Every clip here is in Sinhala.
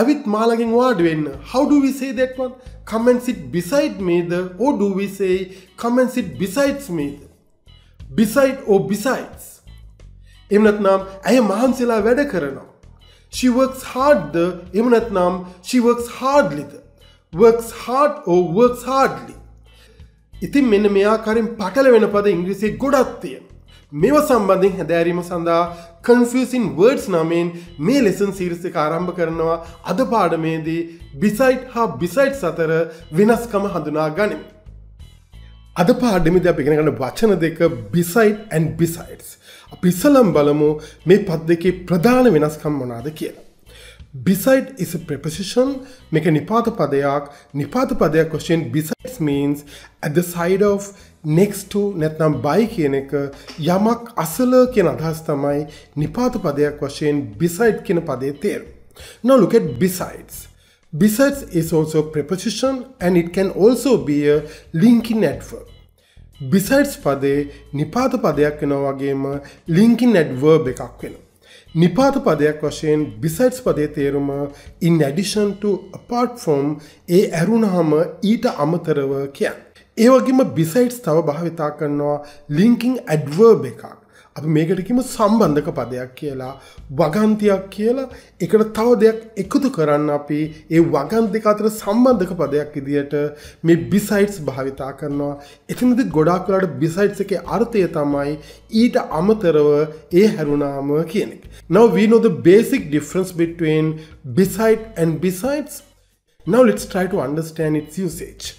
ඇවිත් මාලගින් වාඩුවෙන්න how do we say that one come and sit beside me the or do we say come and sit besides me the beside or besides එමනත්නම් ඇය මහන්සලා වැඩ කරනවා she works hard the එමනත්නම් she works hardly the works hard or works hardly ඉතින් මෙන්න මෙයාකාරින් පටල වෙන පද ඉංග්‍රීසිය ගොඩක් තියෙන මේව සම්බන්ධින් හැදෑරීම සඳහා කන්සින් වර්ඩ්ස් නමෙන් මේ ලෙසන් සිරිස එක ආරම්භ කරනවා අද පාඩමේදී බිසයිට් හා බිසයිට් සතර වෙනස්කම හඳුනා ගනිම්. අද පාඩමිද අපිගෙනගන වචන දෙක බිසයිට් ඇන් බිසයිට්ස්. පිසලම් බලමු මේ පත් දෙකේ ප්‍රධාන වෙනස්කම් මොනාද කියලා. Beside is a preposition, make a nipata padayak. Nipata padayak question besides means at the side of, නෙක්ස්ට නැත්නම් බයි කියන එක යමක් අසල කියන අදහස් තමයි නිපාත පදයක් වශයෙන් බිසයිට් කියන පදේ තේරු. Now look at besides. Besides is also a preposition and it can also be a linking adverb. බිසයිඩ්ස් පදේ නිපාත පදයක් වෙන වගේම ලිංකින් ඇඩ්වර්බ් එකක් වෙන. නිපාත පදයක් වශයෙන් බිසයිඩ්ස් පදේ තේරුම ඉන් ඇඩිෂන්ට අපාට්ෆෝම් ඒ ඇරුණහම ඊට අමතරව කියන්න. ඒවගේම බිසයිට්ස් තව භාවිතා කරනවා ලිංකින් ඇඩ්වර්බ එකක් අප මේකටකිම සම්බන්ධක පදයක් කියලා වගන්තියක් කියලා එකට තව දෙයක් එකතු කරන්න අපි ඒ වගන් දෙක අතර සම්බන්ධක පදයක් ඉදියට මේ බිසයිට්ස් භාවිතා කරනවා එතිනද ගොඩාක් කලාට බිසයිට්ස් එක අර්ථය තමයි ඊට අමතරව ඒ හැරුණාම කියනෙක් නව වීනෝද basic difference between beside and besides now let's try to understand its usage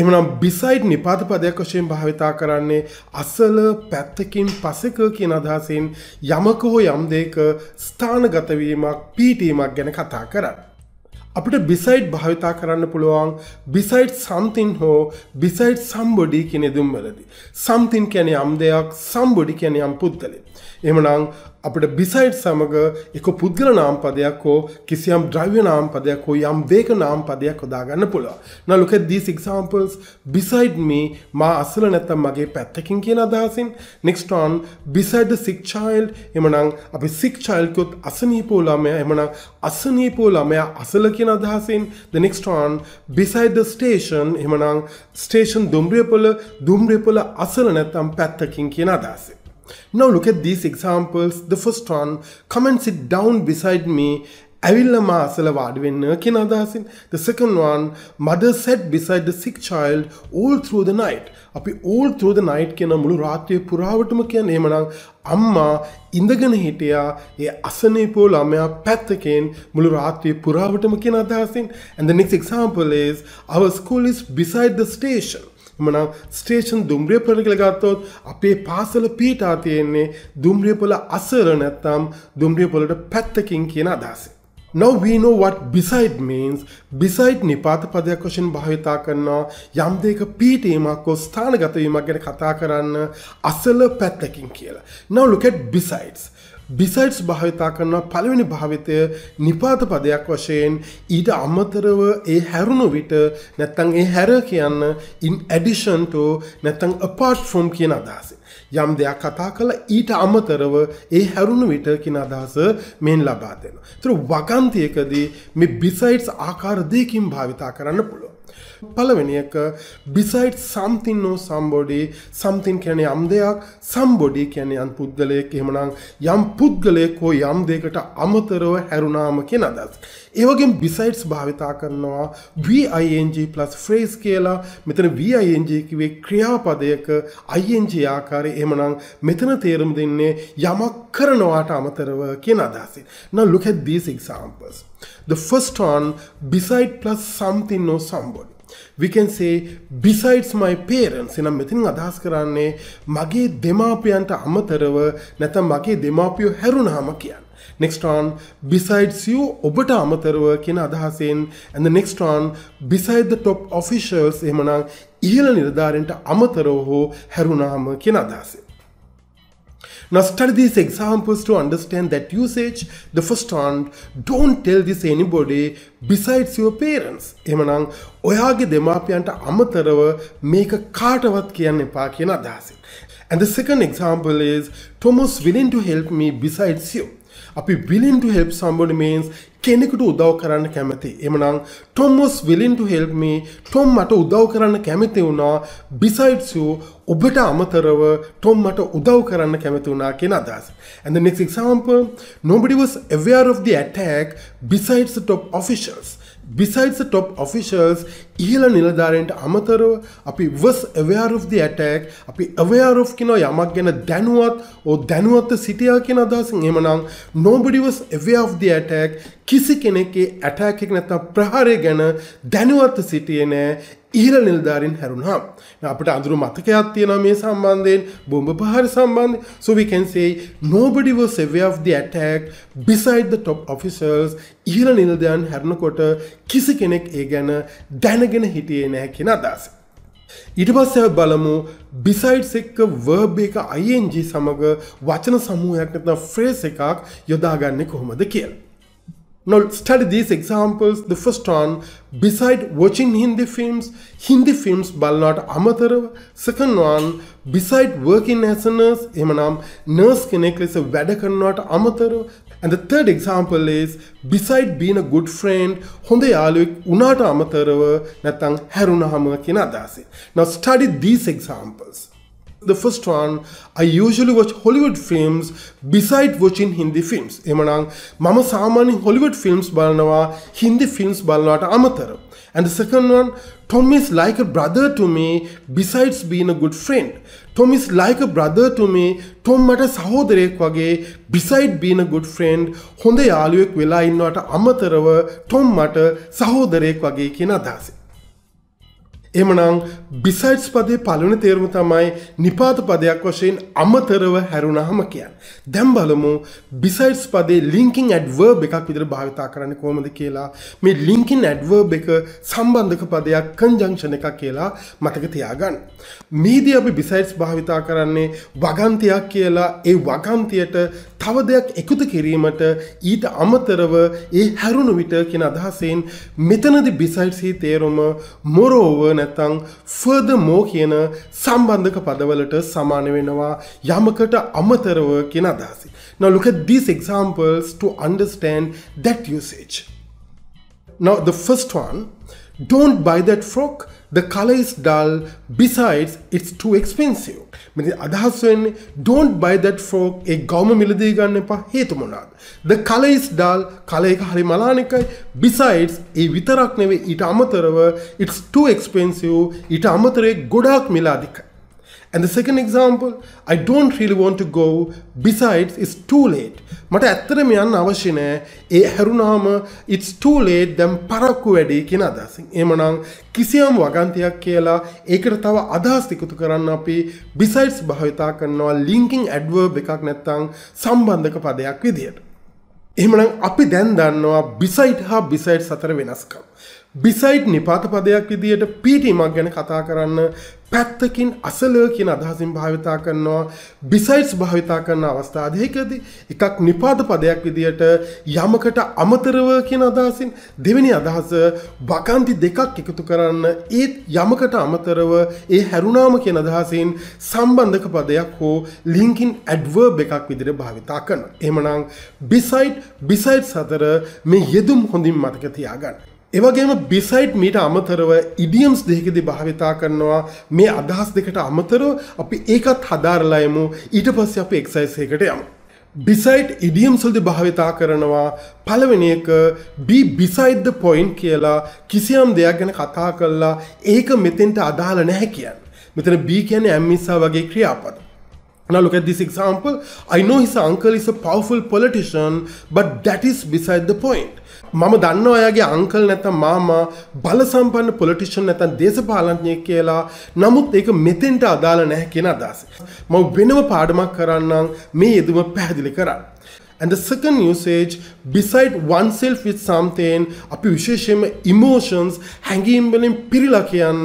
එමනම් බිසයිඩ් නිපාත පදයක් වශයෙන් භාවිතා කරන්නේ අසල පැත්තකින් පසෙක කියන අදහසින් යමක හෝ යම් දෙක ස්ථානගතවීමක් පීටීමක් ගැන කතා කරන්න. අපිට බිසයිඩ් භාවිතා කරන්න පුළුවන් බිසයිඩ් සම්තින් හෝ බිසයිඩ් සම්බොඩි කෙනෙ දුම්වලදි. සම්තින් කැන යම් දෙයක් සම්බොඩි කැන යම් පුද්දලේ. එමනං අපට බිසයිට් සමඟ එක පුද්ගල නාම් පදයක් හෝ කිසියම් ද්‍රව්‍ය නාම් පදයක් හෝ යම් වේක නාම් පදයක් හොදාගන්න පුළුව. න ලොක දීස් එක්සාම්පල්ස් බිසයිඩ් මේ මා අසල නැත්තම් මගේ පැත්තකින් කියන අදහසින් නෙක්ස්ටෝන් බිසයිඩ සික්චයිල් එමනං අපි සික්චයිල්කොත් අසනීපෝලාමය එමන අසනීපෝලාමයා අසල කියන අදහසින් ද නෙක්ස්ටෝන් බිසයිඩ ස්ටේෂන් එමනං ස්ටේෂන් දුම්රියපොල දුම්රියපොල අසල නැත්තම් පැත්තකින් කියන අදහසින්. Now look at these examples. The first one, come and sit down beside me ඇවිල්ල මාසල වාඩිවෙන්න කියෙන අදහසින් the second one mother sat beside the sick child all through the night අපි all through the night කියන මුළු රාත්‍රිය පුරාවටම කියන එහෙමනම් අම්මා ඉඳගෙන හිටියා ඒ අසනීපෝ ළමයා පැත්තකෙන් මුළු රාත්‍රිය පුරාවටම කියන අදහසින් and the next example is our school is beside the station එමනම් ස්ටේෂන් දුම්රියපොළ කියලා ගත්තොත් අපේ පාසල පිටා තියෙන්නේ දුම්රියපොළ අසල නැත්නම් දුම්රියපොළට පැත්තකින් කියන අදහසින්. Now we know what beside means. beside නිපාත පදයක් වශයෙන් භාවිතා කරනවා යම් දෙයක පීටීමක් හෝ ස්ථානගත වීමක් ගැන කතා කරන්න අසල පැත්තකින් කියලා. Now look at besides. බිසයිට්ස් භාවිතා කරන පළවෙනි භාවිතය නිපාත පදයක් වශයෙන් ඊට අමතරව ඒ හැරුණු විට නැත්තං ඒ හැර කියන්න ඉන් ඇඩිෂන්ටෝ නැතං අපාට් ෆ්‍රම් කියන අදහස. යම් දෙයක් කතා කළ ඊට අමතරව ඒ හැරුණු විට කියන අදහස මෙන් ලබා දෙෙන. තුර වගන්තියකදී මේ බිසයිට්ස් ආකාර දෙකින් භාවිතා කරන්න පුළුව. පළවෙනි එක බිසයිට් සම්තින් නෝ සම්බොඩි සම්තින් කියන්නේ යම් දෙයක් සම්බොඩි කියන්නේ යම් පුද්ගලයෙක් එහෙමනම් යම් පුද්ගලයෙක් හෝ යම් දෙයකට අමතරව හැරුණාම කියන අදහස්. ඒ වගේම බිසයිට්ස් භාවිතා කරනවා ving+phrase කියලා. මෙතන ving කිව්වේ ක්‍රියාපදයක ing ආකාරයේ එහෙමනම් මෙතන තේරුම් දෙන්නේ යමක් කරනවාට අමතරව කියන අදහසින්. Now look at these examples. The first one, beside plus something or somebody. we can say besides my parents එනම් මෙතනින් අදහස් කරන්නේ මගේ දෙමාපියන්ට අමතරව නැත්නම් මගේ දෙමාපියෝ හැරුණාම කියන්නේ next on besides you ඔබට අමතරව කියන අදහසෙන් and the next on beside the top officials එහෙමනම් ඉහළ නිලධාරීන්ට අමතරව හෝ හැරුණාම කියන අදහසෙන් Now study these examples to understand that usage. The first one, don't tell this anybody besides your parents. එමනම් ඔයාගේ දෙමාපියන්ට අමතරව මේක කාටවත් කියන්න එපා කියන අදහසින්. And the second example is Thomas willing to help me besides you. අපි willing to help somebody means කෙනෙකුට උදව් කරන්න කැමති. එමනම් Tom was willing to help me. Tom මට උදව් කරන්න කැමති වුණා. Besides you ඔබට අමතරව Tom මට උදව් කරන්න කැමති වුණා කියන අදහස. And the next example, nobody was aware of the attack besides the top officials. Besides the top officials, ඉහළ නිලධාරයන්ට අමතරව අපි වස් අවයාරෝ්දි ඇටෑක් අපි අවයාරෝ් කෙනෝ යමක් ගැන දැනුවත් ඕ දැනුවත්ත සිටියා කියෙන අදහසින් එමනම් නෝබඩිවස් එවයා්දි ඇටෑක් කිසි කෙනෙක්ගේ ඇටෑකෙක් නැත ප්‍රහාරය ගැන දැනුවත්ත සිටියනෑ ඉහල නිල්ධාරින් හැරුණහම් අපට අඳුරු මතකයක් තියෙන මේ සම්බන්ධයෙන් බොම්බ පහර සම්බන්ධ සුවිකන්සේ නෝබඩි වෝ සෙවේ of the attack beside the top officers ඉහල නිලදයන් හැරණකොට කිසි කෙනෙක් ඒ ගැන දැනගෙන හිටියේ නැහැ කෙන අදස. ඉට පස්සව බලමු බිසයිට් එක්ක වර්බ් එක අයිෙන්ජි සමඟ වචන සමූහයක් නැතන ෆ්‍රේස් එකක් යොදාගන්නේ කොහොමද කියලා. Now study these examples. The first one, beside watching Hindi films, Hindi films බලනට අමතරව second one, beside working as a nurse, එහෙමනම් nurse කෙනෙක් ලෙස වැඩ කරනවට අමතරව and the third example is beside being a good friend, හොඳ යාළුවෙක් වුණාට අමතරව නැත්නම් හැරුණාම කියන අදහසින්. Now study these examples. The first one, I usually watch Hollywood films beside watching Hindi films. එමනම් මම සාමාන්‍යයෙන් Hollywood films බලනවා Hindi films බලනවාට අමතරව. And the second one, Tom is like a brother to me besides being a good friend. Tom is like a brother to me. Tom මට සහෝදරයෙක් වගේ beside being a good friend හොඳ යාළුවෙක් වෙලා ඉන්නවට අමතරව Tom මට සහෝදරයෙක් වගේ කියන අදහසින්. එමනං බිසයිට්ස් පදේ පලවන තේරුම තමයි නිපාත පදයක් වශයෙන් අමතරව හැරුණහම කියන්. දැම් බලමු බිසයිට්ස් පදේ ලිංකින් ඇඩ්වර්බ් එකක් විදිර භාවිතා කරන්න කොමද කියලා මේ ලිංකින් ඇඩ්වර්බ් එක සම්බන්ධක පදයක් කංජංක්ෂණ එක කියලා මතක තියාගන්න. මීදී අපි බිසයිට්ස් භාවිතා කරන්නේ වගන්තියක් කියලා ඒ වගන්තියට තව දෙයක් එකතු කිරීමට ඊට අමතරව ඒ හැරුණු විට කියෙන අදහසයෙන් මෙතනද බිසයිට්සි තේරුම මොරෝව නැත්තං ෆර්දමෝ කියන සම්බන්ධක පදවලට සමාන වෙනවා යමකට අමතරව කියෙන අදහසි. Now look at these examples to understand that usage. Now the first one, don't buy that frock the color is dull, besides it's too expensive. මෙති අදහස් වෙන්නේ don't buy that frog ඒ ගවම මිලදී ගන්න එපා හේතු මොනවාද? the color is dull, color එක හරි මලානිකයි. besides ඒ විතරක් නෙවෙයි ඊට අමතරව it's too expensive ඊට අමතරව ගොඩාක් මිල අධිකයි. And the second example, I don't really want to go besides it's too late. මට ඇත්තටම යන්න අවශ්‍ය නෑ. ඒ හැරුණාම it's too late දැන් පරක්කු වැඩි කියන අදහසින්. එහෙමනම් කිසියම් වගන්තියක් කියලා ඒකට තව අදහස් එකතු කරන්න අපි besides භාවිතා කරනවා linking adverb එකක් නැත්නම් සම්බන්ධක පදයක් විදියට. එහෙමනම් අපි දැන් දන්නවා බිසයිට් හා බිසයිට් අතර වෙනස්කම්. බිසයිට් නිපාත පදයක් විදියට පීටීමක් ගැන කතා කරන්න පැත්තකින් අසල කියන අදහසින් භාවිතා කරනවා බිසයිට්ස් භාවිතා කරන අවස්ථාධයකදී එකක් නිපාත පදයක් විදියට යමකට අමතරව කියන අදහසින් දෙවෙනි අදහස වකන්ති දෙකක් එකතු කරන්න ඒත් යමකට අමතරව ඒ හැරුණාම කියන අදහසින් සම්බන්ධක පදයක් හෝ ලිංකින් ඇඩ්වර්බ් එකක් විදිහට භාවිතා කරනවා. එහෙමනම් බිසයිට් බිසයිට්ස් අතර මේ යෙදුම් හොඳින් මතක තියාගන්න. ඒවගේම බිසයිට් මීට අමතරව ඉඩියම්ස් දෙකෙදි භාවිතා කරනවා මේ අදහස් දෙකට අමතරව අපි ඒකත් හදාරලායමු ඊට පස්ස අප එක්සයිස් එකට යමු. බිසයිට් ඉඩියම්සල්ද භාවිතා කරනවා පළවෙනි එක බී බිසයිඩ් ද පොයින්ට් කියලා කිසියම් දෙයක් ගැන කතා කරලා ඒක මෙතෙන්ට අදාළ නැහැ කියන්න. මෙතන බී කියන්නේ ඇම්මිසා වගේ ක්‍රියාපද. Now look at this example. I know his uncle is a powerful politician, but that is beside the point. මම දන්න ඔයාගේ අංකල් නැතම් මාමා බල සම්පන්න පොලිටිෂන් නැතන් දේශපාලඥය කියලා නමුත් ඒක මෙතෙන්ට අදාළ නැහැ කියෙන අදස. මව වෙනම පාඩමක් කරන්නම් මේ යෙදුම පැහැදිලි කරන්න. And the second usage, beside oneself with something, අපි විශේෂයෙන්ම emotions හැඟීම් වලින් පිරීලා කියන්න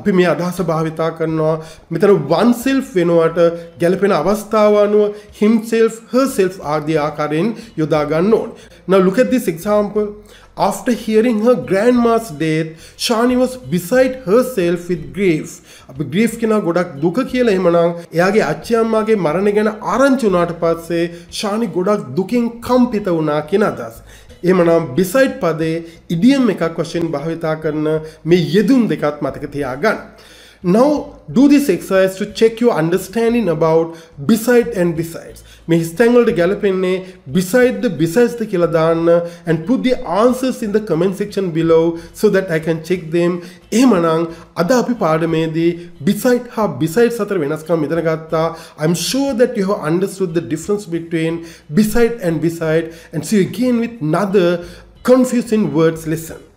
අපි මේ අදහස භාවිතා කරනවා. මෙතන oneself වෙනුවට ගැලපෙන අවස්ථාව අනුව himself, herself ආදී ආකාරයෙන් යොදා ගන්න ඕනේ. Now look at this example. After hearing her grandma's death, Shani was beside herself with grief. අපි grief කෙනා ගොඩක් දුක කියලා එහෙමනම් එයාගේ අච්චි අම්මාගේ මරණය ගැන ආරංචි වුණාට පස්සේ ශානි ගොඩක් දුකින් කම්පිත වුණා කියන අදහස. එමනම් බිසයිට් පදේ ඉඩියම් එකක් වශයෙන් භාවිතා කරන මේ යෙදුම් දෙකත් මතක තියාගන්න. Now do this exercise to check your understanding about beside and besides. මේ හිස්තැන්වලට ගැලපෙන්නේ beside the besides the කියලා දාන්න and put the answers in the comment section below so that I can check them එහෙමනම් අද අපි පාඩමේදී beside හා besides අතර වෙනස්කම් ඉගෙන ගත්තා I'm sure that you have understood the difference between beside and beside and see you again with another confusing words lesson